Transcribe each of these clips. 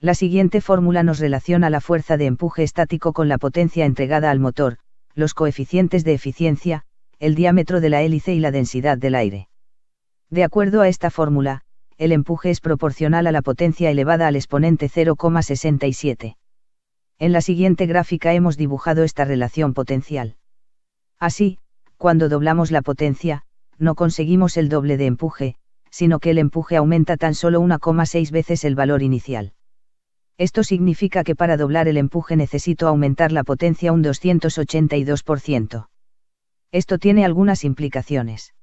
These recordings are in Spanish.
La siguiente fórmula nos relaciona la fuerza de empuje estático con la potencia entregada al motor, los coeficientes de eficiencia, el diámetro de la hélice y la densidad del aire. De acuerdo a esta fórmula, el empuje es proporcional a la potencia elevada al exponente 0,67. En la siguiente gráfica hemos dibujado esta relación potencial. Así, cuando doblamos la potencia, no conseguimos el doble de empuje, sino que el empuje aumenta tan solo 1,6 veces el valor inicial. Esto significa que para doblar el empuje necesito aumentar la potencia un 282%. Esto tiene algunas implicaciones.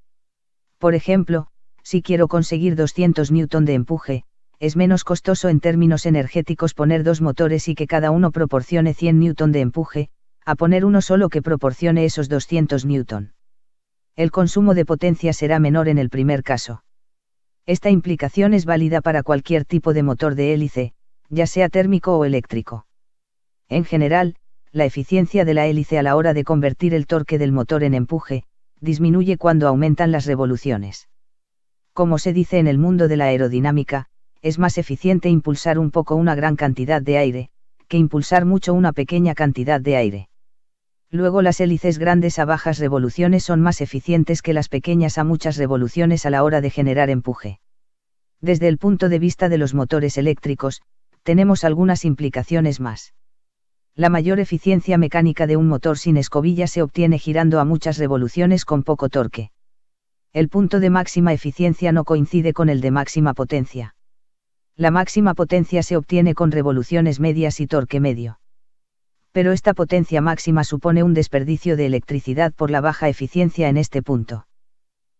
Por ejemplo, si quiero conseguir 200 N de empuje, es menos costoso en términos energéticos poner dos motores y que cada uno proporcione 100 N de empuje, a poner uno solo que proporcione esos 200 N. El consumo de potencia será menor en el primer caso. Esta implicación es válida para cualquier tipo de motor de hélice, ya sea térmico o eléctrico. En general, la eficiencia de la hélice a la hora de convertir el torque del motor en empuje, disminuye cuando aumentan las revoluciones. Como se dice en el mundo de la aerodinámica, es más eficiente impulsar un poco una gran cantidad de aire, que impulsar mucho una pequeña cantidad de aire. Luego las hélices grandes a bajas revoluciones son más eficientes que las pequeñas a muchas revoluciones a la hora de generar empuje. Desde el punto de vista de los motores eléctricos, tenemos algunas implicaciones más. La mayor eficiencia mecánica de un motor sin escobilla se obtiene girando a muchas revoluciones con poco torque. El punto de máxima eficiencia no coincide con el de máxima potencia. La máxima potencia se obtiene con revoluciones medias y torque medio. Pero esta potencia máxima supone un desperdicio de electricidad por la baja eficiencia en este punto.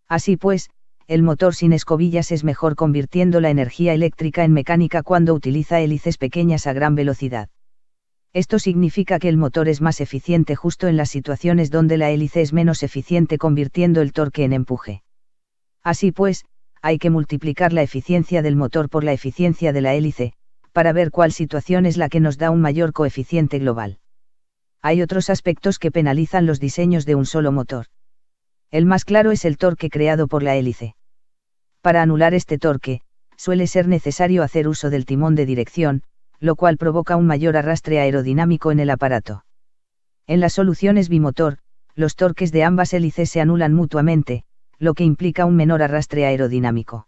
Así pues, el motor sin escobillas es mejor convirtiendo la energía eléctrica en mecánica cuando utiliza hélices pequeñas a gran velocidad. Esto significa que el motor es más eficiente justo en las situaciones donde la hélice es menos eficiente convirtiendo el torque en empuje. Así pues, hay que multiplicar la eficiencia del motor por la eficiencia de la hélice, para ver cuál situación es la que nos da un mayor coeficiente global. Hay otros aspectos que penalizan los diseños de un solo motor. El más claro es el torque creado por la hélice. Para anular este torque, suele ser necesario hacer uso del timón de dirección, lo cual provoca un mayor arrastre aerodinámico en el aparato. En las soluciones bimotor, los torques de ambas hélices se anulan mutuamente, lo que implica un menor arrastre aerodinámico.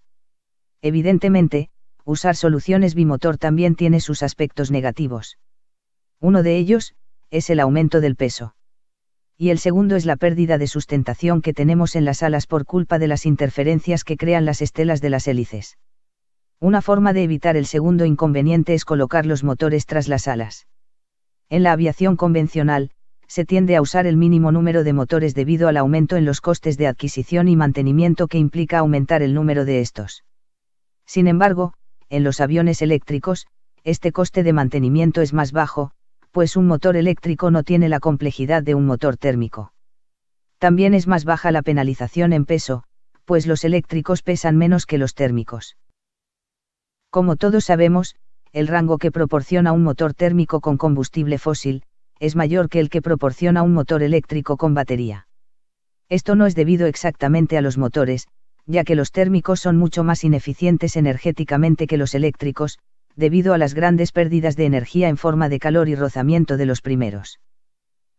Evidentemente, usar soluciones bimotor también tiene sus aspectos negativos. Uno de ellos, es el aumento del peso y el segundo es la pérdida de sustentación que tenemos en las alas por culpa de las interferencias que crean las estelas de las hélices. Una forma de evitar el segundo inconveniente es colocar los motores tras las alas. En la aviación convencional, se tiende a usar el mínimo número de motores debido al aumento en los costes de adquisición y mantenimiento que implica aumentar el número de estos. Sin embargo, en los aviones eléctricos, este coste de mantenimiento es más bajo, pues un motor eléctrico no tiene la complejidad de un motor térmico. También es más baja la penalización en peso, pues los eléctricos pesan menos que los térmicos. Como todos sabemos, el rango que proporciona un motor térmico con combustible fósil, es mayor que el que proporciona un motor eléctrico con batería. Esto no es debido exactamente a los motores, ya que los térmicos son mucho más ineficientes energéticamente que los eléctricos, debido a las grandes pérdidas de energía en forma de calor y rozamiento de los primeros.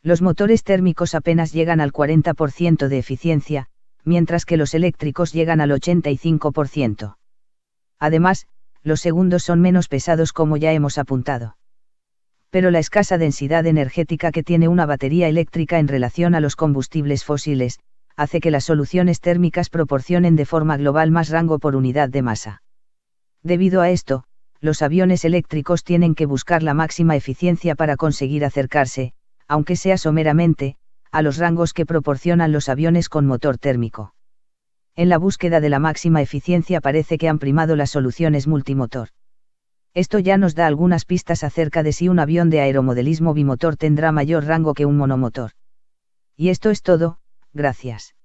Los motores térmicos apenas llegan al 40% de eficiencia, mientras que los eléctricos llegan al 85%. Además, los segundos son menos pesados como ya hemos apuntado. Pero la escasa densidad energética que tiene una batería eléctrica en relación a los combustibles fósiles, hace que las soluciones térmicas proporcionen de forma global más rango por unidad de masa. Debido a esto, los aviones eléctricos tienen que buscar la máxima eficiencia para conseguir acercarse, aunque sea someramente, a los rangos que proporcionan los aviones con motor térmico. En la búsqueda de la máxima eficiencia parece que han primado las soluciones multimotor. Esto ya nos da algunas pistas acerca de si un avión de aeromodelismo bimotor tendrá mayor rango que un monomotor. Y esto es todo, gracias.